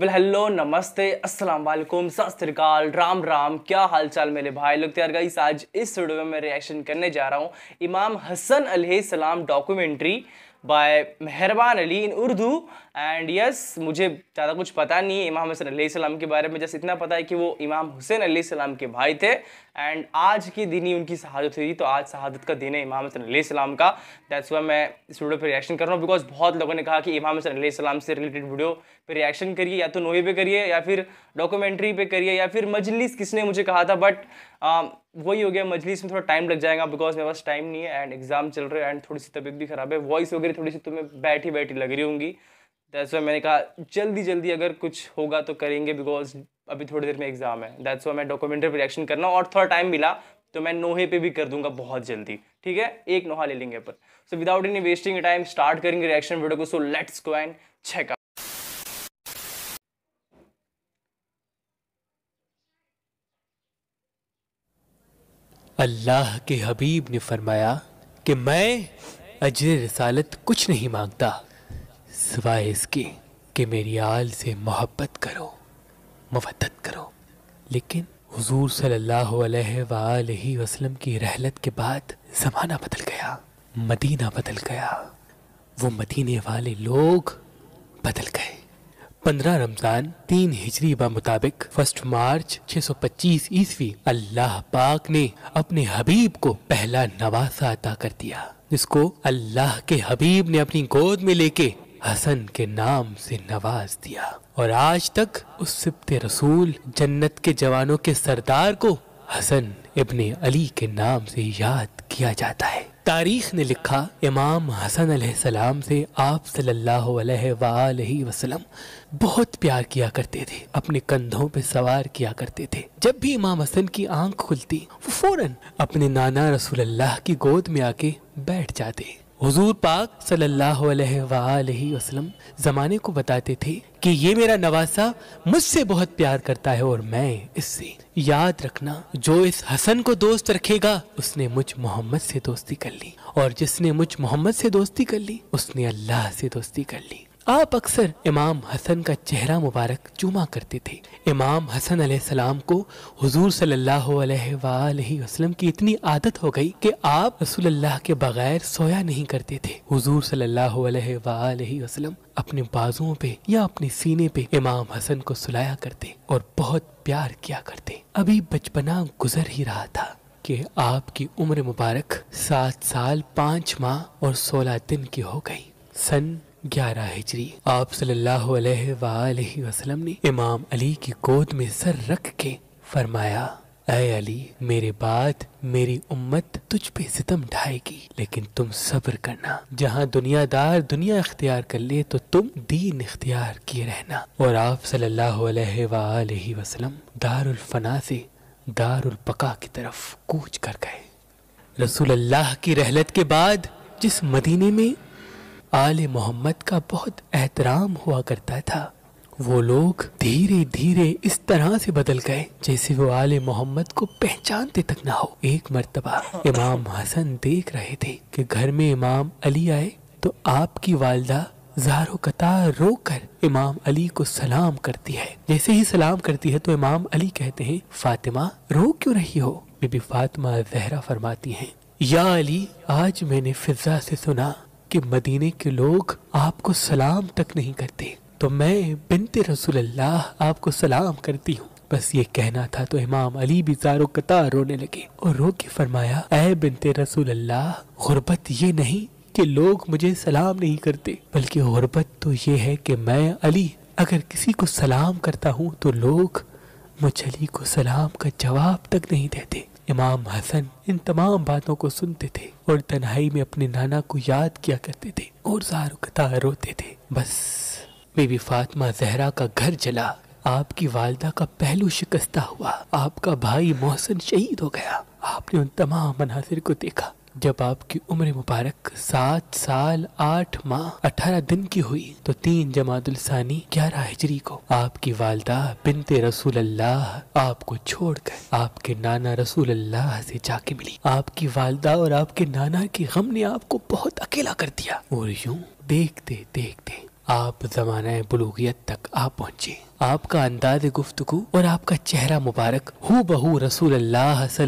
well hello नमस्ते अस्सलाम वालेकुम सतरीकाल राम राम क्या हाल चाल मेरे भाई लोग तैयार तो गाइस आज इस वीडियो में मैं रिएक्शन करने जा रहा हूँ इमाम हसन सलाम documentary by Meherban Ali in Urdu and yes मुझे ज़्यादा कुछ पता नहीं है इमाम हसन सलाम के बारे में जैसे इतना पता है कि वो इमाम हुसैन सलाम के भाई थे एंड आज के दिन ही उनकी शहादत हुई तो आज शहादत का दिन है इमाम सलाम का दैट्स वाई मैं इस वीडियो पर रिएक्शन कर रहा हूँ बिकॉज बहुत लोगों ने कहा कि इमाम सलाम से रिलेटेड वीडियो पर रिएक्शन करिए या तो नोए पे करिए या फिर डॉक्यूमेंट्री पे करिए या फिर मजलिस किसने मुझे कहा था बट um, वही हो गया मजलिस में थोड़ा टाइम लग जाएगा बिकॉज मेरे पास टाइम नहीं है एंड एग्जाम चल रहे हैं एंड थोड़ी सी तबीयत भी खराब है वॉइस वगैरह थोड़ी सी तुम्हें तो बैठी बैठी लग रही होंगी दैट्स वाई मैंने कहा जल्दी जल्दी अगर कुछ होगा तो करेंगे बिकॉज अभी थोड़ी देर में एग्ज़ाम है दैट्स वाई मैं डॉक्यूमेंट्री रिएक्शन करना और थोड़ा टाइम मिला तो मैं नोहे पे भी कर दूंगा बहुत जल्दी ठीक है एक नोहा ले लेंगे अपन so without any wasting time start करेंगे रिएक्शन वीडियो को so let's go and check out Allah के हबीब ने फरमाया कि मैं अजर रसालत कुछ नहीं मांगता सिवाय इसके कि मेरी आल से मोहब्बत करो मवदत करो लेकिन हुजूर सल्लल्लाहु अलैहि वसल्लम की रहलत के बाद ज़माना बदल गया मदीना बदल गया वो मदीने वाले लोग बदल गए पंद्रह रमज़ान तीन हिजरी ब मुताबिक फर्स्ट मार्च 625 ईस्वी अल्लाह पाक ने अपने हबीब को पहला नवासा अता कर दिया जिसको अल्लाह के हबीब ने अपनी गोद में लेके हसन के नाम से नवाज दिया और आज तक उस सिप्त रसूल जन्नत के जवानों के सरदार को हसन इब्ने अली के नाम से याद किया जाता है तारीख ने लिखा इमाम हसन सलाम से आप सल्लल्लाहु अलैहि वसल्लम बहुत प्यार किया करते थे अपने कंधों पे सवार किया करते थे जब भी इमाम हसन की आंख खुलती वो फौरन अपने नाना अल्लाह की गोद में आके बैठ जाते हुजूर पाक सल्लल्लाहु अलैहि वसल्लम ज़माने को बताते थे कि ये मेरा नवासा मुझसे बहुत प्यार करता है और मैं इससे याद रखना जो इस हसन को दोस्त रखेगा उसने मुझ मोहम्मद से दोस्ती कर ली और जिसने मुझ मोहम्मद से दोस्ती कर ली उसने अल्लाह से दोस्ती कर ली आप अक्सर इमाम हसन का चेहरा मुबारक चूमा करते थे इमाम हसन सलाम को हुजूर सल्लल्लाहु अलैहि वसल्लम की इतनी आदत हो गई कि आप रसूलुल्लाह के बगैर सोया नहीं करते थे हुजूर सल्लल्लाहु अलैहि वसल्लम अपने बाजुओं पे या अपने सीने पे इमाम हसन को सुलाया करते और बहुत प्यार किया करते अभी बचपना गुजर ही रहा था कि आपकी उम्र मुबारक सात साल पाँच माह और सोलह दिन की हो गई सन ग्यारह हिजरी आप सल्लल्लाहु अलैहि वसल्लम ने इमाम अली की गोद में सर रख के फरमाया अय अली मेरे बाद मेरी उम्मत तुझ पे सितम ढाएगी लेकिन तुम सब्र करना जहाँ दुनियादार दुनिया अख्तियार कर ले तो तुम दीन इख्तियार किए रहना और आप सल्लल्लाहु अलैहि वसल्लम दारुल फना से दारुल पका की तरफ कूच कर गए रसूल अल्लाह की रहलत के बाद जिस मदीने में आल मोहम्मद का बहुत एहतराम हुआ करता था वो लोग धीरे धीरे इस तरह से बदल गए जैसे वो आले मोहम्मद को पहचानते तक ना हो एक मरतबा इमाम हसन देख रहे थे कि घर में इमाम अली आए तो आपकी वालदा जारो कतार रो कर इमाम अली को सलाम करती है जैसे ही सलाम करती है तो इमाम अली कहते हैं फातिमा रो क्यों रही हो बीबी फातिमा जहरा फरमाती हैं या अली आज मैंने फिजा से सुना कि मदीने के लोग आपको सलाम तक नहीं करते तो मैं बिनते रसूल अल्लाह आपको सलाम करती हूँ बस ये कहना था तो इमाम अली भी जारो कतार रोने लगे और रो के फरमाया ए बिनते रसूल अल्लाह गुर्बत ये नहीं कि लोग मुझे सलाम नहीं करते बल्कि गुर्बत तो ये है कि मैं अली अगर किसी को सलाम करता हूँ तो लोग मुझ अली को सलाम का जवाब तक नहीं देते इमाम हसन इन तमाम बातों को सुनते थे और तनहाई में अपने नाना को याद किया करते थे और सारुकता रोते थे बस बीबी फातिमा जहरा का घर जला आपकी वालदा का पहलू शिकस्ता हुआ आपका भाई मोहसन शहीद हो गया आपने उन तमाम मनासिर को देखा जब आपकी उम्र मुबारक सात साल आठ माह अठारह दिन की हुई तो तीन जमातुल सानी ग्यारह हिजरी को आपकी वालदा बिनते रसूल अल्लाह आपको छोड़कर आपके नाना रसूल अल्लाह से जाके मिली आपकी वालदा और आपके नाना के गम ने आपको बहुत अकेला कर दिया और यूं देखते देखते आप जमाना बलूगियत तक आ पहुँचे आपका अंदाज गुफ्तु और आपका चेहरा मुबारक हु बहू रसूल अल्लाह से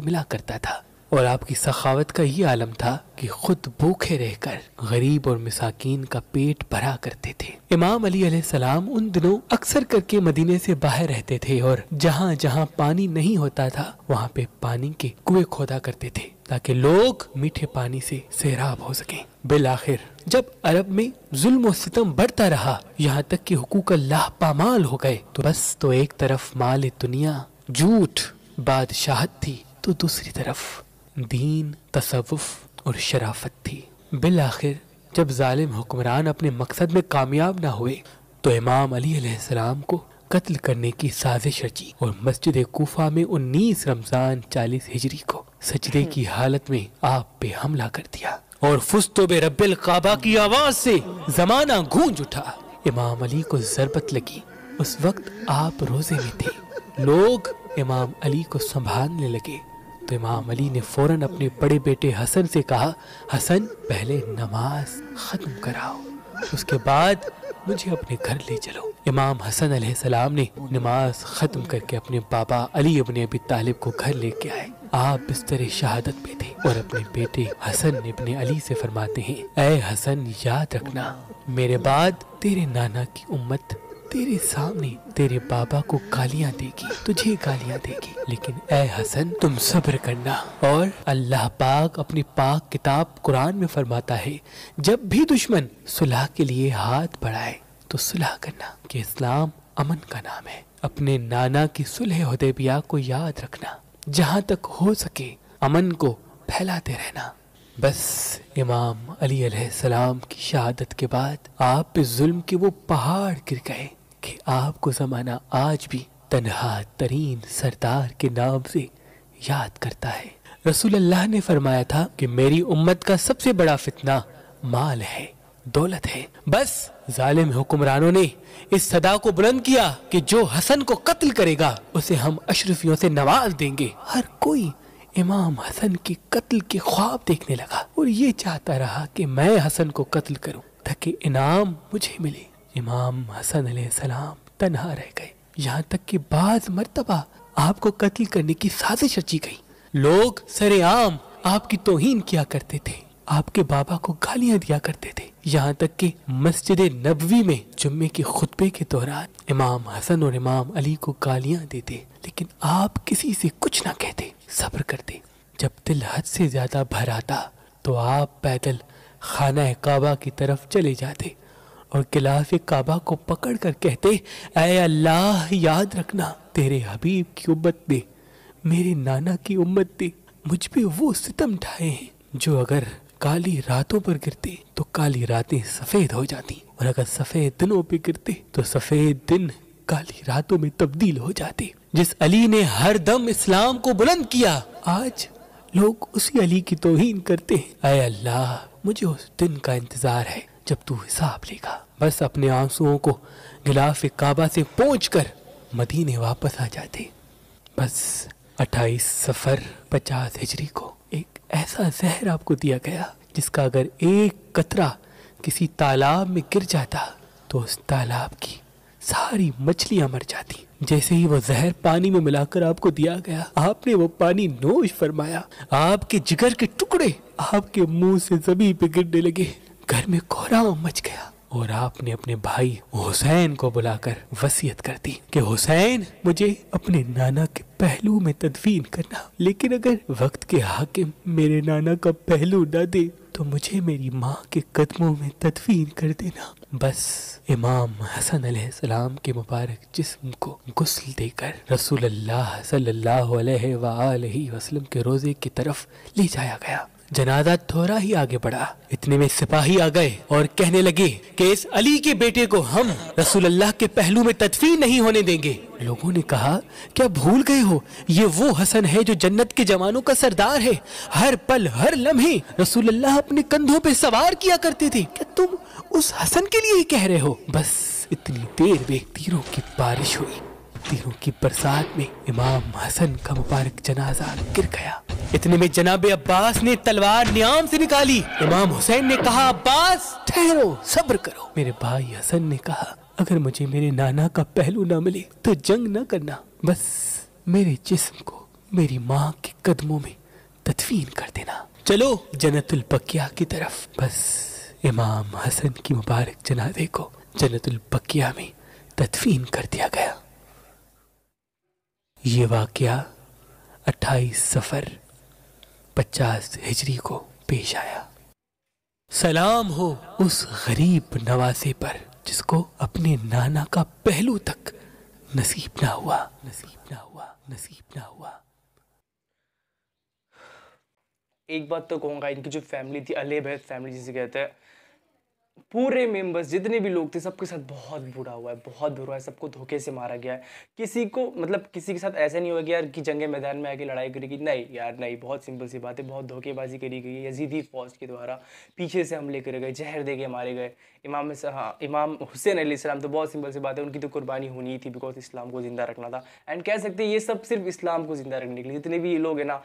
मिला करता था और आपकी सखावत का ये आलम था कि खुद भूखे रहकर गरीब और मिसाकीन का पेट भरा करते थे इमाम अली सलाम उन दिनों अक्सर करके मदीने से बाहर रहते थे और जहाँ जहाँ पानी नहीं होता था वहाँ पे पानी के कुएं खोदा करते थे ताकि लोग मीठे पानी से सैराब हो सकें बिल आखिर जब अरब में जुल्म सितम बढ़ता रहा यहाँ तक कि हुकूक अल्लाह पामाल हो गए तो बस तो एक तरफ माल दुनिया झूठ बादशाहत थी तो दूसरी तरफ दीन तसवुफ और शराफत थी बिल आखिर जब ालिम हुक्मरान अपने मकसद में कामयाब ना हुए तो इमाम अलीसम को कत्ल करने की साजिश रची और मस्जिद कोफा में उन्नीस रमजान चालीस हिजरी को सजदे की हालत में आप पे हमला कर दिया और फुस्तोब रबिल काबा की आवाज से जमाना गूंज उठा इमाम अली को जरबत लगी उस वक्त आप रोजे में थे लोग इमाम अली को संभालने लगे इमाम अली ने फौरन अपने बड़े बेटे हसन से कहा हसन पहले नमाज ख़त्म कराओ उसके बाद मुझे अपने घर ले चलो इमाम हसन सलाम ने नमाज ख़त्म करके अपने बाबा अली अबन अबी तालिब को घर लेके आए आप बिस्तर शहादत पे थे और अपने बेटे हसन ने अपने अली से फरमाते हैं ए हसन याद रखना मेरे बाद तेरे नाना की उम्मत तेरे सामने तेरे बाबा को गालियाँ देगी तुझे गालियाँ देगी लेकिन ए हसन तुम सब्र करना और अल्लाह पाक अपनी पाक किताब कुरान में फरमाता है जब भी दुश्मन सुलह के लिए हाथ बढ़ाए तो सुलह करना कि इस्लाम अमन का नाम है अपने नाना की सुलह हदेबिया को याद रखना जहाँ तक हो सके अमन को फैलाते रहना बस इमाम अली सलाम की शहादत के बाद आप पे जुल्म के वो पहाड़ गिर गए कि आपको ज़माना आज भी तनहा तरीन सरदार के नाम से याद करता है रसूल अल्लाह ने फरमाया था कि मेरी उम्मत का सबसे बड़ा फितना माल है दौलत है बस जालिम हुक्मरानों ने इस सदा को बुलंद किया कि जो हसन को कत्ल करेगा उसे हम अशरफियों से नवाज देंगे हर कोई इमाम हसन के कत्ल के ख्वाब देखने लगा और ये चाहता रहा कि मैं हसन को कत्ल करूं ताकि इनाम मुझे मिले इमाम हसन सलाम तनहा रह गए यहाँ तक कि बाज मरतबा आपको कत्ल करने की साजिश रची गई लोग सरेआम आपकी तोहिन किया करते थे आपके बाबा को गालियां दिया करते थे यहाँ तक कि मस्जिद नबवी में जुम्मे के खुतबे के दौरान इमाम हसन और इमाम अली को गालियां देते लेकिन आप किसी से कुछ ना कहते सब्र करते जब दिल हद से ज्यादा भर आता तो आप पैदल खाना काबा की तरफ चले जाते और गिलाफ काबा को पकड़ कर कहते अय अल्लाह याद रखना तेरे हबीब की उम्मत दे मेरे नाना की उम्मत दे मुझ पे वो सितम ढाए हैं जो अगर काली रातों पर गिरते तो काली रातें सफ़ेद हो जाती और अगर सफ़ेद दिनों पे गिरते तो सफ़ेद दिन काली रातों में तब्दील हो जाते जिस अली ने हर दम इस्लाम को बुलंद किया आज लोग उसी अली की तोहीन करते हैं अय अल्लाह मुझे उस दिन का इंतज़ार है जब तू हिसाब लेगा बस अपने आंसुओं को गिलाफ काबा से पहुँच कर मदीने वापस आ जाते बस अट्ठाईस सफ़र पचास हिजरी को एक ऐसा जहर आपको दिया गया जिसका अगर एक कतरा किसी तालाब में गिर जाता तो उस तालाब की सारी मछलियां मर जाती जैसे ही वो जहर पानी में मिलाकर आपको दिया गया आपने वो पानी नोश फरमाया आपके जिगर के टुकड़े आपके मुंह से जमी पे गिरने लगे घर में कोहराम मच गया और आपने अपने भाई हुसैन को बुलाकर वसीयत कर दी कि हुसैन मुझे अपने नाना के पहलू में तदफीन करना लेकिन अगर वक्त के हाकिम मेरे नाना का पहलू न दे तो मुझे मेरी माँ के कदमों में तदफीन कर देना बस इमाम हसन सलाम के मुबारक जिस्म को गुस्ल देकर रसूल सल्लल्लाहु अलैहि वसल्लम के रोज़े की तरफ ले जाया गया जनाजा थोड़ा ही आगे बढ़ा इतने में सिपाही आ गए और कहने लगे कि इस अली के बेटे को हम रसूल अल्लाह के पहलू में तदफीन नहीं होने देंगे लोगों ने कहा क्या भूल गए हो ये वो हसन है जो जन्नत के जवानों का सरदार है हर पल हर लम्हे रसूल अल्लाह अपने कंधों पे सवार किया करते थे क्या तुम उस हसन के लिए ही कह रहे हो बस इतनी देर में तीरों की बारिश हुई तीरों की बरसात में इमाम हसन का मुबारक जनाजा गिर गया इतने में जनाबे अब्बास ने तलवार नियाम से निकाली इमाम हुसैन ने कहा अब्बास ठहरो सब्र करो मेरे भाई हसन ने कहा अगर मुझे मेरे नाना का पहलू ना मिले तो जंग ना करना बस मेरे जिस्म को मेरी माँ के कदमों में तदफीन कर देना चलो जन्नतुल बकिया की तरफ बस इमाम हसन की मुबारक जनाजे को जन्नतुल बकिया में तदफीन कर दिया गया ये वाक़ 28 सफ़र पचास हिजरी को पेश आया सलाम हो उस गरीब नवासे पर जिसको अपने नाना का पहलू तक नसीब ना हुआ नसीब ना हुआ नसीब ना हुआ एक बात तो कहूंगा इनकी जो फैमिली थी अले फैमिली जिसे कहते हैं पूरे मेंबर्स जितने भी लोग थे सबके साथ बहुत बुरा हुआ है बहुत बुरा है सबको धोखे से मारा गया है किसी को मतलब किसी के साथ ऐसा नहीं हुआ कि यार कि जंगे मैदान में आके लड़ाई करेगी नहीं यार नहीं बहुत सिंपल सी बात है बहुत धोखेबाजी करी गई यजीदी फौज के द्वारा पीछे से हमले करे गए जहर दे के मारे गए इमाम हाँ इमाम हुसैन अलीसलाम तो बहुत सिंपल सी बात है उनकी तो कुर्बानी होनी थी बिकॉज इस्लाम को ज़िंदा रखना था एंड कह सकते हैं ये सब सिर्फ इस्लाम को ज़िंदा रखने के लिए जितने भी लोग हैं ना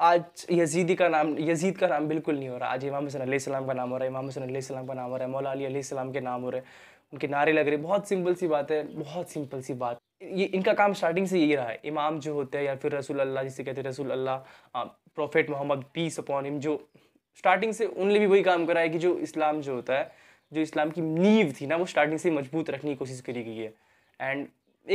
आज यजीदी का नाम यजीद का नाम बिल्कुल नहीं हो रहा आज इमाम हसन सलाम का नाम हो रहा है इमाम हसन सलाम का नाम हो रहा है मौला अली सलाम के नाम हो रहे हैं उनके नारे लग रहे बहुत सिंपल सी बात है बहुत सिंपल सी बात ये इनका काम स्टार्टिंग से यही रहा है इमाम जो होते हैं या फिर रसूल अल्लाह जिसे कहते हैं रसूल Allah prophet Muhammad peace upon him जो स्टार्टिंग से उनने भी वही काम करा है कि जो इस्लाम जो होता है जो इस्लाम की नींव थी ना वो स्टार्टिंग से मजबूत रखने की कोशिश करी गई है एंड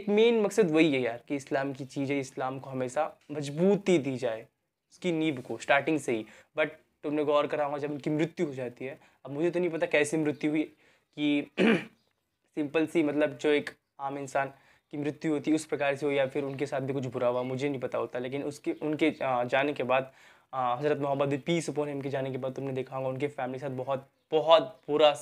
एक मेन मकसद वही है यार कि इस्लाम की चीज़ें इस्लाम को हमेशा मजबूती दी जाए उसकी नींब को स्टार्टिंग से ही बट तुमने गौर करा होगा जब उनकी मृत्यु हो जाती है अब मुझे तो नहीं पता कैसी मृत्यु हुई कि सिंपल सी मतलब जो एक आम इंसान की मृत्यु होती है उस प्रकार से हो या फिर उनके साथ भी कुछ बुरा हुआ मुझे नहीं पता होता लेकिन उसके उनके जाने के बाद हज़रत मोहम्मद पी सपोन के जाने के बाद तुमने देखा होगा उनके फैमिली के साथ बहुत बहुत बुरा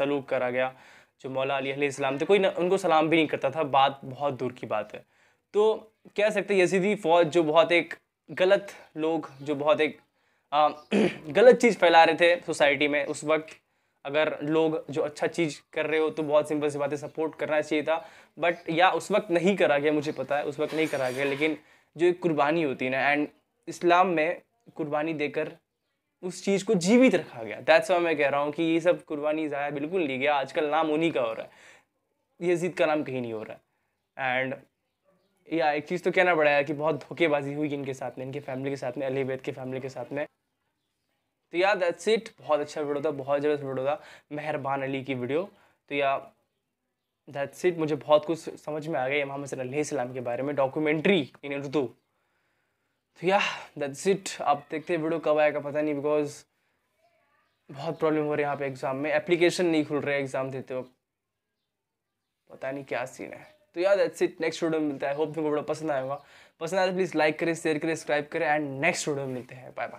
सलूक करा गया जो मौला अली अलीस्म थे कोई न, उनको सलाम भी नहीं करता था बात बहुत दूर की बात है तो कह सकते यजीदी फ़ौज जो बहुत एक गलत लोग जो बहुत एक आ, गलत चीज़ फैला रहे थे सोसाइटी में उस वक्त अगर लोग जो अच्छा चीज़ कर रहे हो तो बहुत सिंपल सी बातें सपोर्ट करना चाहिए था बट या उस वक्त नहीं करा गया मुझे पता है उस वक्त नहीं करा गया लेकिन जो एक कुर्बानी होती है ना एंड इस्लाम में कुर्बानी देकर उस चीज़ को जीवित रखा गया दैट्स वाई मैं कह रहा हूँ कि ये सब कुर्बानी ज़ाया बिल्कुल नहीं गया आजकल नाम उन्हीं का हो रहा है ये जिद का नाम कहीं नहीं हो रहा है एंड या एक चीज़ तो कहना पड़ेगा कि बहुत धोखेबाजी हुई इनके साथ में इनके फैमिली के साथ में अली वैद के फैमिली के साथ में तो या दैट्स इट बहुत अच्छा वीडियो था बहुत ज़बरदस्त वीडियो था मेहरबान अली की वीडियो तो या दैट्स इट मुझे बहुत कुछ समझ में आ गया इमाम हसन सलाम के बारे में डॉक्यूमेंट्री इन उर्दू तो या दैट्स इट आप देखते हैं वीडियो कब आएगा पता नहीं बिकॉज बहुत प्रॉब्लम हो रही है यहाँ पे एग्ज़ाम में एप्लीकेशन नहीं खुल रहा है एग्ज़ाम देते वक्त पता नहीं क्या सीन है तो यार दैट्स इट नेक्स्ट वीडियो में मिलता है होप तुमको बड़ा पसंद आएगा पसंद आया तो प्लीज़ लाइक करें शेयर करें सब्सक्राइब करें एंड नेक्स्ट वीडियो में मिलते हैं बाय बाय